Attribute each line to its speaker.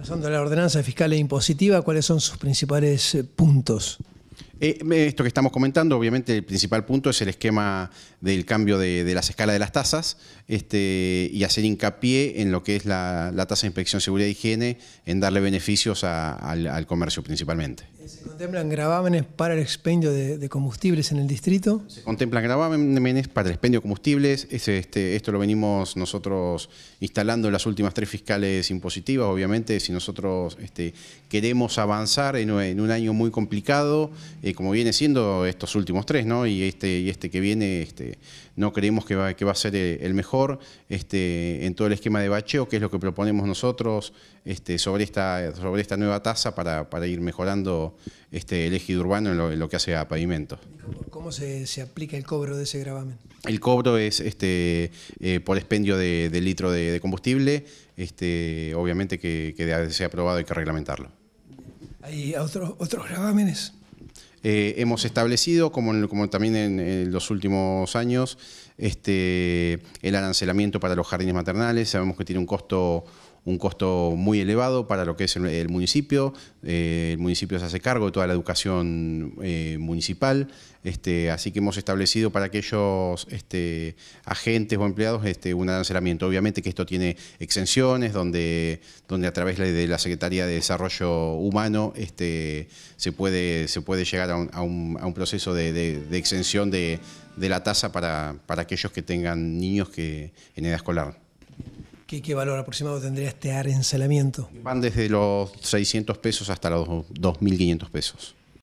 Speaker 1: Pasando a la ordenanza fiscal e impositiva, ¿cuáles son sus principales eh, puntos?
Speaker 2: Eh, esto que estamos comentando, obviamente el principal punto es el esquema del cambio de, las escalas de las tasas este, y hacer hincapié en lo que es la, tasa de inspección, seguridad y higiene, en darle beneficios al comercio principalmente.
Speaker 1: ¿Se contemplan gravámenes para el expendio de, combustibles en el distrito?
Speaker 2: Se contemplan gravámenes para el expendio de combustibles. este, esto lo venimos nosotros instalando en las últimas tres fiscales impositivas. Obviamente, si nosotros este, queremos avanzar en, un año muy complicado, eh, como viene siendo estos últimos tres, ¿no? y, este, y este que viene este, no creemos que va, que va a ser eh, el mejor este, en todo el esquema de bacheo, que es lo que proponemos nosotros este, sobre, esta, sobre esta nueva tasa para, para ir mejorando este, el eje urbano en lo, que hace a pavimentos.
Speaker 1: ¿Cómo se, aplica el cobro de ese gravamen?
Speaker 2: El cobro es este, eh, por expendio de, litro de, combustible, este, obviamente que, que sea aprobado hay que reglamentarlo.
Speaker 1: ¿Hay otros gravámenes?
Speaker 2: Eh, hemos establecido, como, también en, los últimos años, el arancelamiento para los jardines maternales. Sabemos que tiene un costo un costo muy elevado para lo que es el, municipio. Eh, el municipio se hace cargo de toda la educación eh, municipal. Este, así que hemos establecido para aquellos este, agentes o empleados este, un arancelamiento. Obviamente que esto tiene exenciones, donde, donde a través de la Secretaría de Desarrollo Humano este, se, puede, se puede llegar a un, proceso de, exención de, la tasa para, para aquellos que tengan niños que, en edad escolar.
Speaker 1: ¿Qué, valor aproximado tendría este arencelamiento?
Speaker 2: Van desde los 600 pesos hasta los 2.500 pesos.